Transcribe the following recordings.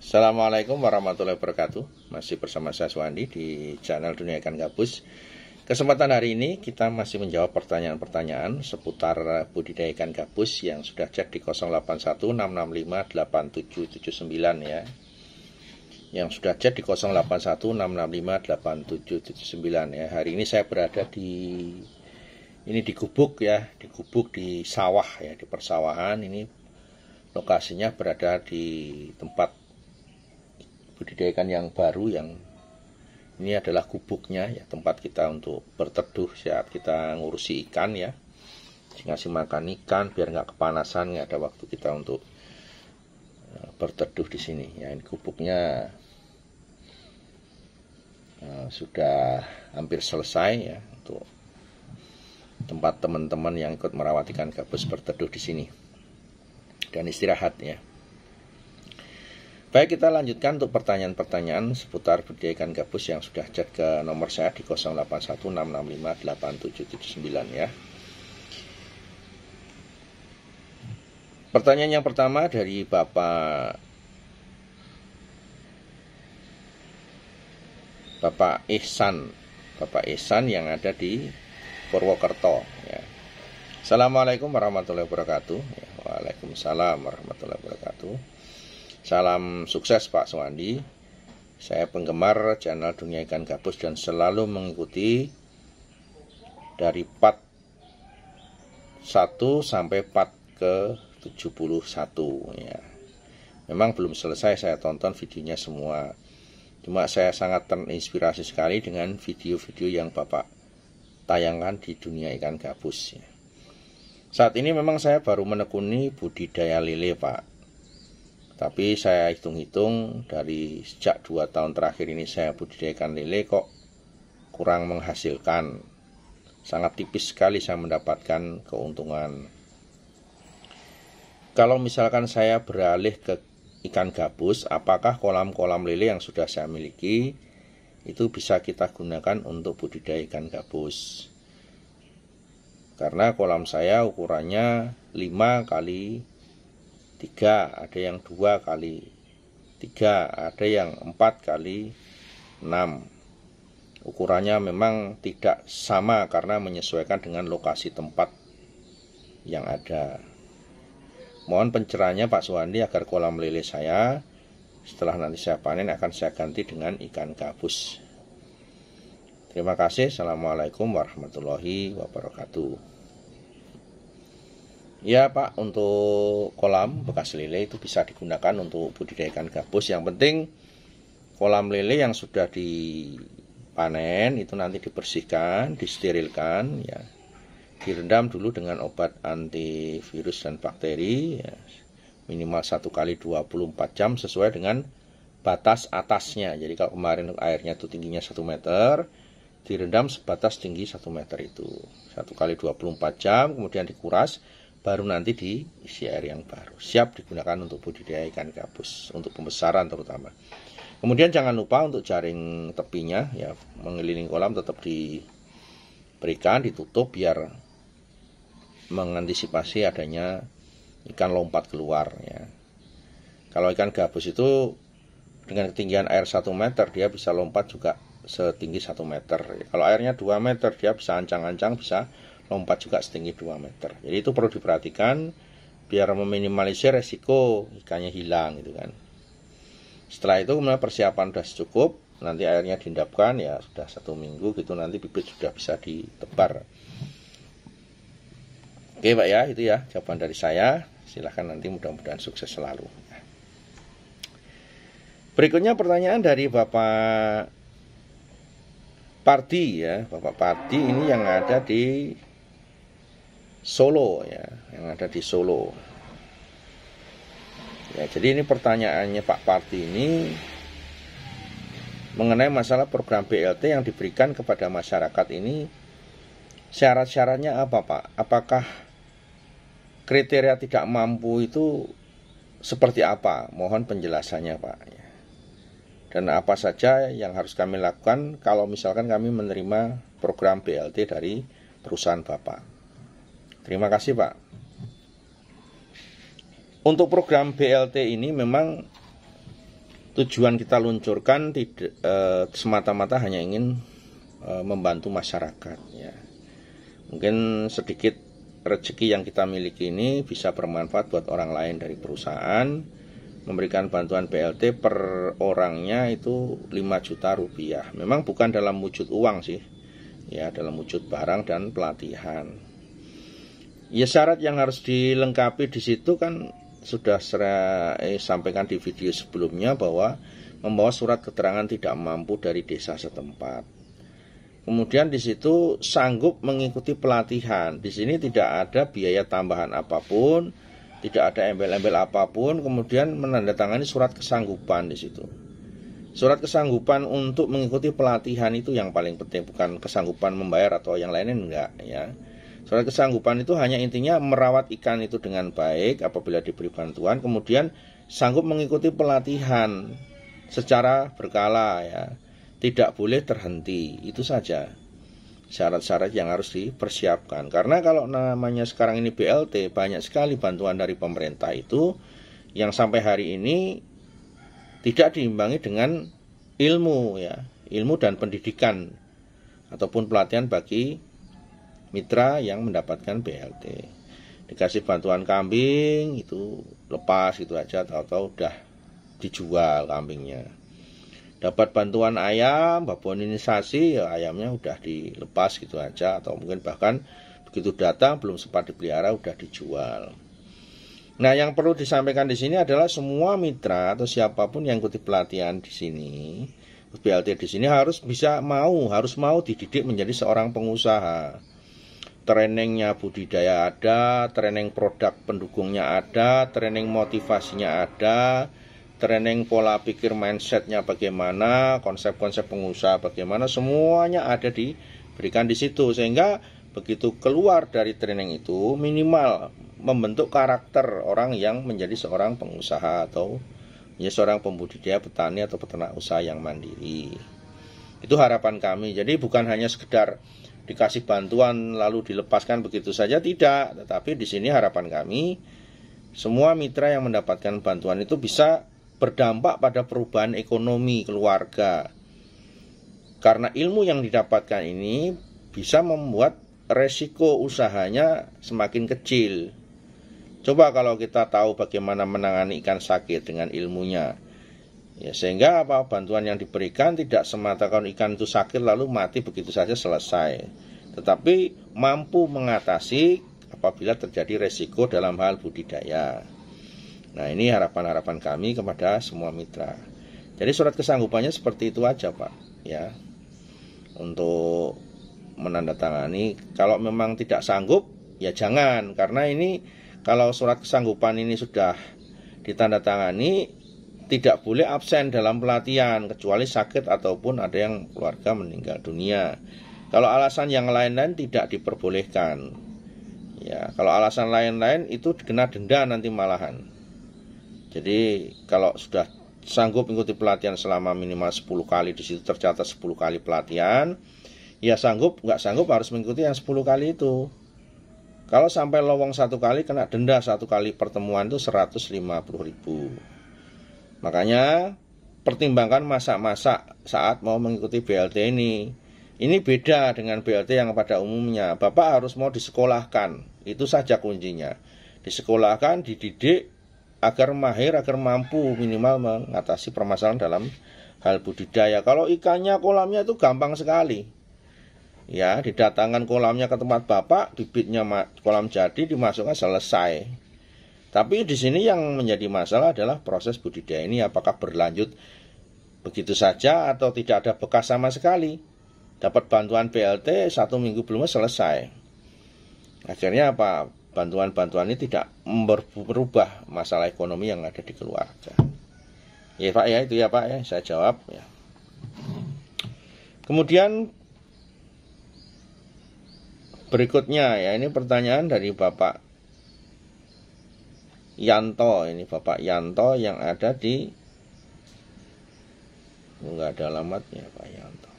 Assalamualaikum warahmatullahi wabarakatuh Masih bersama saya Suwandi di channel Dunia Ikan Gabus Kesempatan hari ini kita masih menjawab pertanyaan-pertanyaan seputar budidaya ikan gabus yang sudah cek di 0816658779 ya yang sudah cek di 081665-8779 ya. Hari ini saya berada di ini di gubuk ya, di gubuk di sawah ya, di persawahan. Ini lokasinya berada di tempat ikan yang baru yang ini adalah gubuknya ya tempat kita untuk berteduh saat kita ngurusi ikan ya ngasih makan ikan biar nggak kepanasan nggak ada waktu kita untuk eh, berteduh di sini ya ini gubuknya eh, sudah hampir selesai ya untuk tempat teman-teman yang ikut merawat ikan gabus berteduh di sini dan istirahat ya Baik, kita lanjutkan untuk pertanyaan-pertanyaan seputar budidaya ikan gabus yang sudah chat ke nomor saya di 0816658779 ya. Pertanyaan yang pertama dari Bapak Bapak Ihsan, Bapak Ihsan yang ada di Purwokerto ya. Assalamualaikum warahmatullahi wabarakatuh. Ya, waalaikumsalam warahmatullahi wabarakatuh. Salam sukses Pak Suwandi. Saya penggemar channel Dunia Ikan Gabus dan selalu mengikuti dari part 1 sampai part ke 71 ya. Memang belum selesai saya tonton videonya semua. Cuma saya sangat terinspirasi sekali dengan video-video yang Bapak tayangkan di dunia ikan gabus. Ya. Saat ini memang saya baru menekuni budidaya lele, Pak. Tapi saya hitung-hitung dari sejak dua tahun terakhir ini saya budidayakan lele kok kurang menghasilkan. Sangat tipis sekali saya mendapatkan keuntungan. Kalau misalkan saya beralih ke ikan gabus, apakah kolam-kolam lele yang sudah saya miliki itu bisa kita gunakan untuk budidaya ikan gabus? Karena kolam saya ukurannya 5 kali tiga ada yang dua kali tiga ada yang empat kali enam ukurannya memang tidak sama karena menyesuaikan dengan lokasi tempat yang ada mohon pencerahannya Pak Suwandi agar kolam lele saya setelah nanti saya panen akan saya ganti dengan ikan gabus terima kasih assalamualaikum warahmatullahi wabarakatuh Ya Pak, untuk kolam bekas lele itu bisa digunakan untuk budidayakan gabus. Yang penting kolam lele yang sudah dipanen itu nanti dibersihkan, disterilkan, ya, direndam dulu dengan obat antivirus dan bakteri ya, minimal satu kali 24 jam sesuai dengan batas atasnya. Jadi kalau kemarin airnya itu tingginya satu meter, direndam sebatas tinggi satu meter itu. Satu kali 24 jam, kemudian dikuras baru nanti di isi air yang baru. Siap digunakan untuk budidaya ikan gabus, untuk pembesaran terutama. Kemudian jangan lupa untuk jaring tepinya ya mengelilingi kolam tetap diberikan ditutup biar mengantisipasi adanya ikan lompat keluar ya. Kalau ikan gabus itu dengan ketinggian air 1 meter dia bisa lompat juga setinggi 1 meter. Kalau airnya 2 meter dia bisa ancang-ancang bisa lompat juga setinggi 2 meter. Jadi itu perlu diperhatikan biar meminimalisir resiko ikannya hilang gitu kan. Setelah itu kemudian persiapan sudah cukup, nanti airnya diendapkan ya sudah satu minggu gitu nanti bibit sudah bisa ditebar. Oke Pak ya, itu ya jawaban dari saya. Silahkan nanti mudah-mudahan sukses selalu. Berikutnya pertanyaan dari Bapak Parti ya, Bapak Parti ini yang ada di Solo ya, yang ada di Solo. Ya, jadi ini pertanyaannya Pak Parti ini mengenai masalah program BLT yang diberikan kepada masyarakat ini syarat-syaratnya apa Pak? Apakah kriteria tidak mampu itu seperti apa? Mohon penjelasannya Pak. Dan apa saja yang harus kami lakukan kalau misalkan kami menerima program BLT dari perusahaan Bapak. Terima kasih Pak. Untuk program BLT ini memang tujuan kita luncurkan tidak eh, semata-mata hanya ingin eh, membantu masyarakat ya. Mungkin sedikit rezeki yang kita miliki ini bisa bermanfaat buat orang lain dari perusahaan memberikan bantuan BLT per orangnya itu 5 juta rupiah. Memang bukan dalam wujud uang sih, ya dalam wujud barang dan pelatihan ya syarat yang harus dilengkapi di situ kan sudah saya eh, sampaikan di video sebelumnya bahwa membawa surat keterangan tidak mampu dari desa setempat. Kemudian di situ sanggup mengikuti pelatihan. Di sini tidak ada biaya tambahan apapun, tidak ada embel-embel apapun, kemudian menandatangani surat kesanggupan di situ. Surat kesanggupan untuk mengikuti pelatihan itu yang paling penting bukan kesanggupan membayar atau yang lainnya enggak ya Soal kesanggupan itu hanya intinya merawat ikan itu dengan baik apabila diberi bantuan, kemudian sanggup mengikuti pelatihan secara berkala ya. Tidak boleh terhenti, itu saja syarat-syarat yang harus dipersiapkan. Karena kalau namanya sekarang ini BLT banyak sekali bantuan dari pemerintah itu yang sampai hari ini tidak diimbangi dengan ilmu ya, ilmu dan pendidikan ataupun pelatihan bagi mitra yang mendapatkan BLT dikasih bantuan kambing itu lepas gitu aja atau tahu udah dijual kambingnya dapat bantuan ayam baboninisasi ya ayamnya udah dilepas gitu aja atau mungkin bahkan begitu datang belum sempat dipelihara udah dijual Nah, yang perlu disampaikan di sini adalah semua mitra atau siapapun yang ikuti pelatihan di sini, BLT di sini harus bisa mau, harus mau dididik menjadi seorang pengusaha trainingnya budidaya ada, training produk pendukungnya ada, training motivasinya ada, training pola pikir mindsetnya bagaimana, konsep-konsep pengusaha bagaimana, semuanya ada diberikan di situ sehingga begitu keluar dari training itu minimal membentuk karakter orang yang menjadi seorang pengusaha atau ya seorang pembudidaya petani atau peternak usaha yang mandiri. Itu harapan kami. Jadi bukan hanya sekedar dikasih bantuan lalu dilepaskan begitu saja tidak, tetapi di sini harapan kami semua mitra yang mendapatkan bantuan itu bisa berdampak pada perubahan ekonomi keluarga. Karena ilmu yang didapatkan ini bisa membuat resiko usahanya semakin kecil. Coba kalau kita tahu bagaimana menangani ikan sakit dengan ilmunya Ya, sehingga apa bantuan yang diberikan tidak semata kalau ikan itu sakit lalu mati begitu saja selesai. Tetapi mampu mengatasi apabila terjadi resiko dalam hal budidaya. Nah ini harapan-harapan kami kepada semua mitra. Jadi surat kesanggupannya seperti itu aja Pak. Ya, untuk menandatangani. Kalau memang tidak sanggup, ya jangan karena ini kalau surat kesanggupan ini sudah ditandatangani tidak boleh absen dalam pelatihan kecuali sakit ataupun ada yang keluarga meninggal dunia. Kalau alasan yang lain-lain tidak diperbolehkan. Ya, kalau alasan lain-lain itu kena denda nanti malahan. Jadi kalau sudah sanggup mengikuti pelatihan selama minimal 10 kali di situ tercatat 10 kali pelatihan, ya sanggup nggak sanggup harus mengikuti yang 10 kali itu. Kalau sampai lowong satu kali kena denda satu kali pertemuan itu 150 ribu. Makanya pertimbangkan masa-masa saat mau mengikuti BLT ini. Ini beda dengan BLT yang pada umumnya. Bapak harus mau disekolahkan. Itu saja kuncinya. Disekolahkan, dididik agar mahir, agar mampu minimal mengatasi permasalahan dalam hal budidaya. Kalau ikannya kolamnya itu gampang sekali. Ya, didatangkan kolamnya ke tempat Bapak, bibitnya kolam jadi dimasukkan selesai. Tapi di sini yang menjadi masalah adalah proses budidaya ini apakah berlanjut begitu saja atau tidak ada bekas sama sekali. Dapat bantuan PLT satu minggu belum selesai. Akhirnya apa? Bantuan-bantuan ini tidak berubah masalah ekonomi yang ada di keluarga. Ya Pak ya itu ya Pak ya saya jawab ya. Kemudian berikutnya ya ini pertanyaan dari Bapak Yanto ini Bapak Yanto yang ada di enggak oh, ada alamatnya Pak Yanto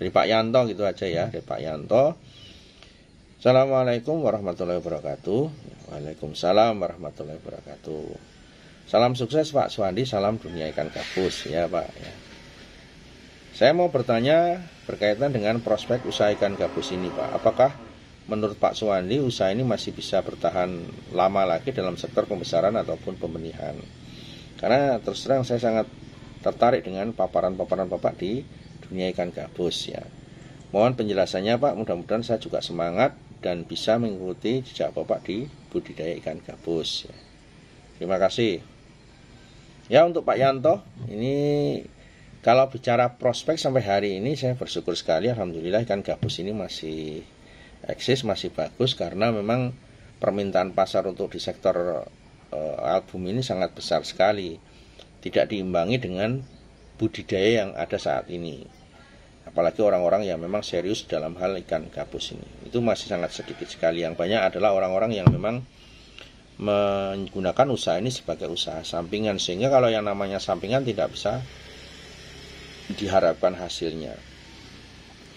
dari Pak Yanto gitu aja ya dari Pak Yanto Assalamualaikum warahmatullahi wabarakatuh Waalaikumsalam warahmatullahi wabarakatuh Salam sukses Pak Suwandi Salam dunia ikan gabus ya Pak ya. Saya mau bertanya berkaitan dengan prospek usaha ikan gabus ini Pak Apakah menurut Pak Suwandi usaha ini masih bisa bertahan lama lagi dalam sektor pembesaran ataupun pembenihan. Karena terus terang saya sangat tertarik dengan paparan-paparan Bapak di dunia ikan gabus ya. Mohon penjelasannya Pak, mudah-mudahan saya juga semangat dan bisa mengikuti jejak Bapak di budidaya ikan gabus ya. Terima kasih. Ya untuk Pak Yanto, ini kalau bicara prospek sampai hari ini saya bersyukur sekali alhamdulillah ikan gabus ini masih eksis masih bagus karena memang permintaan pasar untuk di sektor uh, album ini sangat besar sekali. Tidak diimbangi dengan budidaya yang ada saat ini. Apalagi orang-orang yang memang serius dalam hal ikan gabus ini. Itu masih sangat sedikit sekali. Yang banyak adalah orang-orang yang memang menggunakan usaha ini sebagai usaha sampingan sehingga kalau yang namanya sampingan tidak bisa diharapkan hasilnya.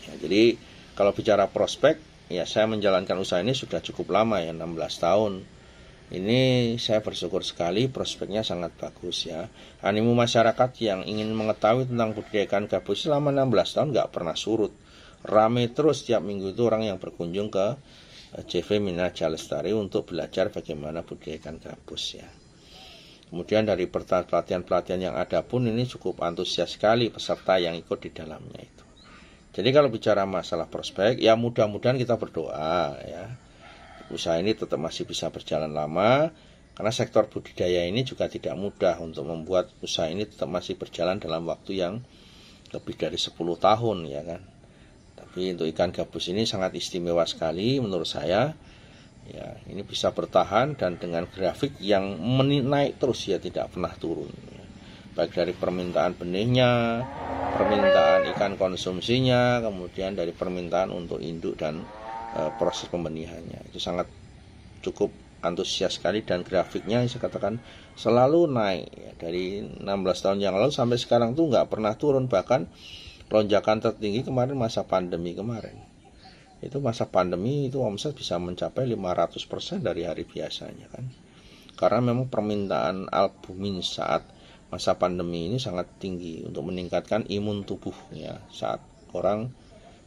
Ya, jadi kalau bicara prospek ya saya menjalankan usaha ini sudah cukup lama ya 16 tahun ini saya bersyukur sekali prospeknya sangat bagus ya Animu masyarakat yang ingin mengetahui tentang budidaya gabus selama 16 tahun nggak pernah surut rame terus setiap minggu itu orang yang berkunjung ke CV eh, Mina Jalestari untuk belajar bagaimana budidaya gabus ya kemudian dari pelatihan-pelatihan yang ada pun ini cukup antusias sekali peserta yang ikut di dalamnya jadi kalau bicara masalah prospek, ya mudah-mudahan kita berdoa ya. Usaha ini tetap masih bisa berjalan lama karena sektor budidaya ini juga tidak mudah untuk membuat usaha ini tetap masih berjalan dalam waktu yang lebih dari 10 tahun ya kan. Tapi untuk ikan gabus ini sangat istimewa sekali menurut saya. Ya, ini bisa bertahan dan dengan grafik yang menaik terus ya tidak pernah turun. Ya. Baik dari permintaan benihnya, permintaan ikan konsumsinya, kemudian dari permintaan untuk induk dan e, proses pembenihannya. Itu sangat cukup antusias sekali dan grafiknya saya katakan selalu naik ya, dari 16 tahun yang lalu sampai sekarang tuh nggak pernah turun bahkan lonjakan tertinggi kemarin masa pandemi kemarin itu masa pandemi itu omset bisa mencapai 500% dari hari biasanya kan karena memang permintaan albumin saat masa pandemi ini sangat tinggi untuk meningkatkan imun tubuhnya saat orang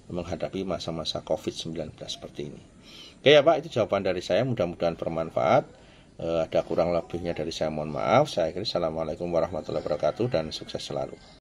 menghadapi masa-masa COVID-19 seperti ini. Oke ya Pak, itu jawaban dari saya. Mudah-mudahan bermanfaat. E, ada kurang lebihnya dari saya mohon maaf. Saya akhiri. Assalamualaikum warahmatullahi wabarakatuh dan sukses selalu.